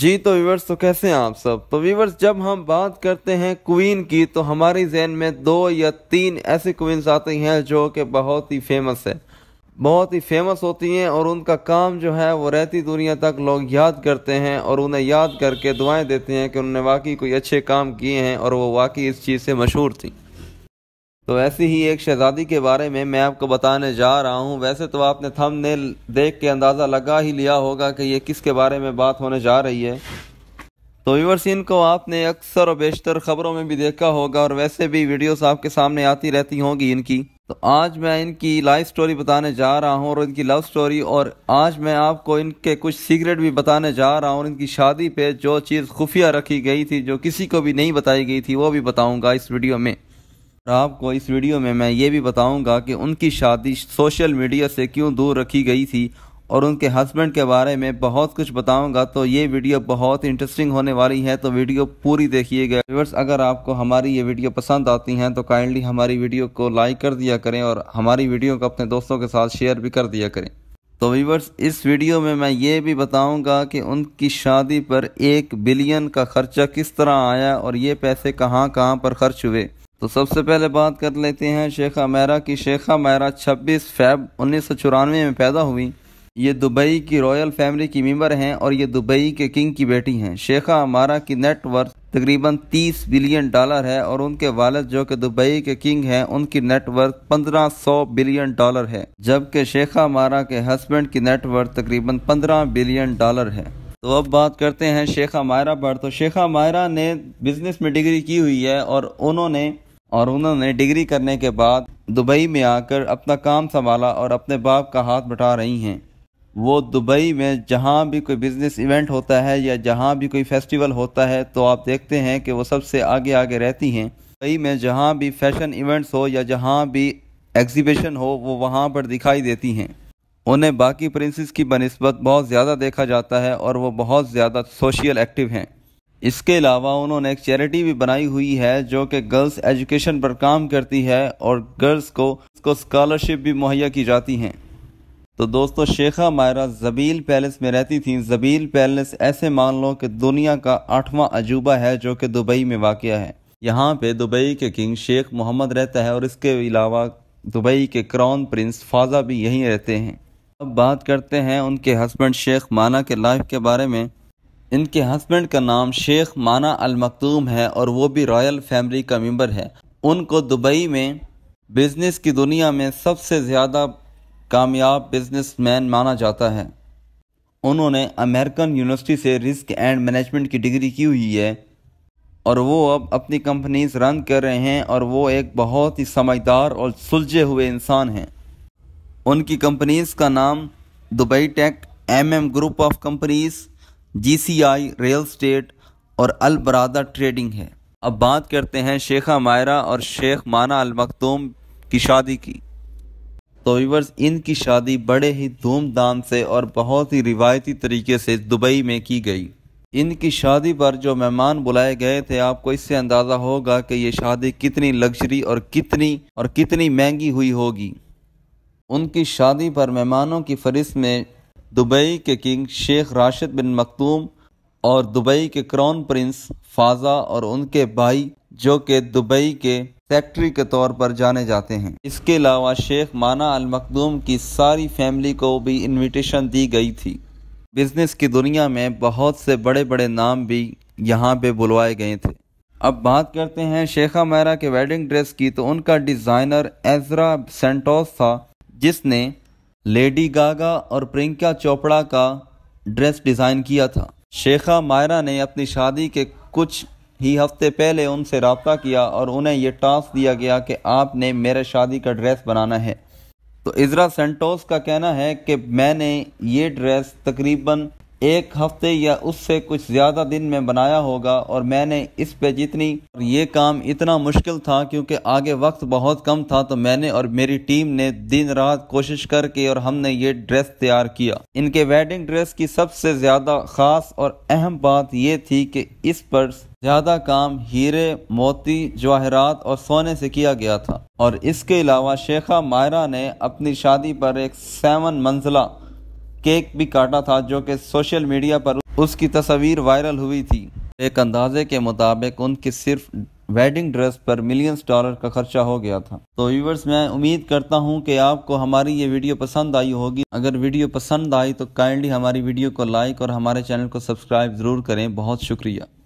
जी तो व्यूवर्स तो कैसे हैं आप सब तो व्यूवर्स जब हम बात करते हैं क्वीन की तो हमारी जहन में दो या तीन ऐसी क्वीन्स आती हैं जो कि बहुत ही फेमस है बहुत ही फेमस होती हैं और उनका काम जो है वो रहती दुनिया तक लोग याद करते हैं और उन्हें याद करके दुआएं देते हैं कि उन्होंने वाकई कोई अच्छे काम किए हैं और वो वाकई इस चीज़ से मशहूर थी तो ऐसी ही एक शहजादी के बारे में मैं आपको बताने जा रहा हूँ वैसे तो आपने थंबनेल देख के अंदाज़ा लगा ही लिया होगा कि ये किसके बारे में बात होने जा रही है तो व्यूवर्स इनको आपने अक्सर और बेशतर खबरों में भी देखा होगा और वैसे भी वीडियोस आपके सामने आती रहती होंगी इनकी तो आज मैं इनकी लाइफ स्टोरी बताने जा रहा हूँ और इनकी लव स्टोरी और आज मैं आपको इनके कुछ सीक्रेट भी बताने जा रहा हूँ और इनकी शादी पे जो चीज़ खुफिया रखी गई थी जो किसी को भी नहीं बताई गई थी वो भी बताऊँगा इस वीडियो में और आपको इस वीडियो में मैं ये भी बताऊंगा कि उनकी शादी सोशल मीडिया से क्यों दूर रखी गई थी और उनके हस्बैंड के बारे में बहुत कुछ बताऊंगा तो ये वीडियो बहुत इंटरेस्टिंग होने वाली है तो वीडियो पूरी देखिएगा व्यूवर्स अगर आपको हमारी ये वीडियो पसंद आती हैं तो काइंडली हमारी वीडियो को लाइक कर दिया करें और हमारी वीडियो को अपने दोस्तों के साथ शेयर भी कर दिया करें तो वीवर्स इस वीडियो में मैं ये भी बताऊंगा कि उनकी शादी पर एक बिलियन का खर्चा किस तरह आया और ये पैसे कहाँ कहाँ पर खर्च हुए तो सबसे पहले बात कर लेते हैं शेखा मैरा की शेखा मैरा 26 फेब उन्नीस में पैदा हुई ये दुबई की रॉयल फैमिली की मेम्बर हैं और ये दुबई के किंग की बेटी हैं शेखा मारा की नेटवर्थ तकरीबन 30 बिलियन डॉलर है और उनके वालद जो कि दुबई के किंग हैं उनकी नेटवर्थ 1500 बिलियन डॉलर है जबकि शेखा मारा के हस्बैंड की नेटवर्थ तकरीबन 15 बिलियन डॉलर है तो अब बात करते हैं शेखा मायरा पर तो शेखा मायरा ने बिजनेस में डिग्री की हुई है और उन्होंने और उन्होंने डिग्री करने के बाद दुबई में आकर अपना काम संभाला और अपने बाप का हाथ बटा रही हैं वो दुबई में जहाँ भी कोई बिज़नेस इवेंट होता है या जहाँ भी कोई फेस्टिवल होता है तो आप देखते हैं कि वो सबसे आगे आगे रहती हैं दुबई में जहाँ भी फैशन इवेंट्स हो या जहाँ भी एग्जीबिशन हो वो वहाँ पर दिखाई देती हैं उन्हें बाकी प्रिंसेस की बनस्बत बहुत ज़्यादा देखा जाता है और वो बहुत ज़्यादा सोशल एक्टिव हैं इसके अलावा उन्होंने एक चैरिटी भी बनाई हुई है जो कि गर्ल्स एजुकेशन पर काम करती है और गर्ल्स को उसको स्कॉलरशिप भी मुहैया की जाती हैं तो दोस्तों शेखा मायरा जबील पैलेस में रहती थी जबील पैलेस ऐसे मान लो कि दुनिया का आठवां अजूबा है जो कि दुबई में वाक़ है यहाँ पे दुबई के किंग शेख मोहम्मद रहता है और इसके अलावा दुबई के क्राउन प्रिंस फाजा भी यहीं रहते हैं अब बात करते हैं उनके हस्बैंड शेख माना के लाइफ के बारे में इनके हस्बैंड का नाम शेख माना अल है और वो भी रॉयल फैमिली का मेम्बर है उनको दुबई में बिज़नेस की दुनिया में सबसे ज़्यादा कामयाब बिजनेसमैन माना जाता है उन्होंने अमेरिकन यूनिवर्सिटी से रिस्क एंड मैनेजमेंट की डिग्री की हुई है और वो अब अपनी कंपनीज रन कर रहे हैं और वो एक बहुत ही समझदार और सुलझे हुए इंसान हैं उनकी कंपनीज का नाम Dubai tech M M group of companies GCI real estate और अल ट्रेडिंग है अब बात करते हैं शेखा मायरा और शेख माना अल की शादी की तो वीवर्स इनकी शादी बड़े ही धूमधाम से और बहुत ही रिवायती तरीके से दुबई में की गई इनकी शादी पर जो मेहमान बुलाए गए थे आपको इससे अंदाज़ा होगा कि ये शादी कितनी लग्जरी और कितनी और कितनी महंगी हुई होगी उनकी शादी पर मेहमानों की फहरिस्त में दुबई के king Sheikh Rashid bin Maktoum और दुबई के क्राउन प्रिंस फाजा और उनके भाई जो कि दुबई के सेक्रेटरी के तौर पर जाने जाते हैं इसके अलावा शेख माना अल मखदूम की सारी फैमिली को भी इनविटेशन दी गई थी बिजनेस की दुनिया में बहुत से बड़े बड़े नाम भी यहाँ पे बुलवाए गए थे अब बात करते हैं शेखा मैरा के वेडिंग ड्रेस की तो उनका डिज़ाइनर एजरा सेंटोस था जिसने लेडी गागा और प्रियंका चोपड़ा का ड्रेस डिज़ाइन किया था शेखा मायरा ने अपनी शादी के कुछ ही हफ्ते पहले उनसे रबता किया और उन्हें यह टास्क दिया गया कि आपने मेरे शादी का ड्रेस बनाना है तो इजरा सेंटोस का कहना है कि मैंने ये ड्रेस तकरीबन एक हफ्ते या उससे कुछ ज़्यादा दिन में बनाया होगा और मैंने इस पे जितनी और ये काम इतना मुश्किल था क्योंकि आगे वक्त बहुत कम था तो मैंने और मेरी टीम ने दिन रात कोशिश करके और हमने ये ड्रेस तैयार किया इनके वेडिंग ड्रेस की सबसे ज़्यादा ख़ास और अहम बात यह थी कि इस पर ज़्यादा काम हीरे मोती जवाहरात और सोने से किया गया था और इसके अलावा शेखा मायरा ने अपनी शादी पर एक सेवन मंजिला केक भी काटा था जो कि सोशल मीडिया पर उसकी तस्वीर वायरल हुई थी एक अंदाजे के मुताबिक उनकी सिर्फ वेडिंग ड्रेस पर मिलियंस डॉलर का खर्चा हो गया था तो व्यूवर्स मैं उम्मीद करता हूं कि आपको हमारी ये वीडियो पसंद आई होगी अगर वीडियो पसंद आई तो काइंडली हमारी वीडियो को लाइक और हमारे चैनल को सब्सक्राइब ज़रूर करें बहुत शुक्रिया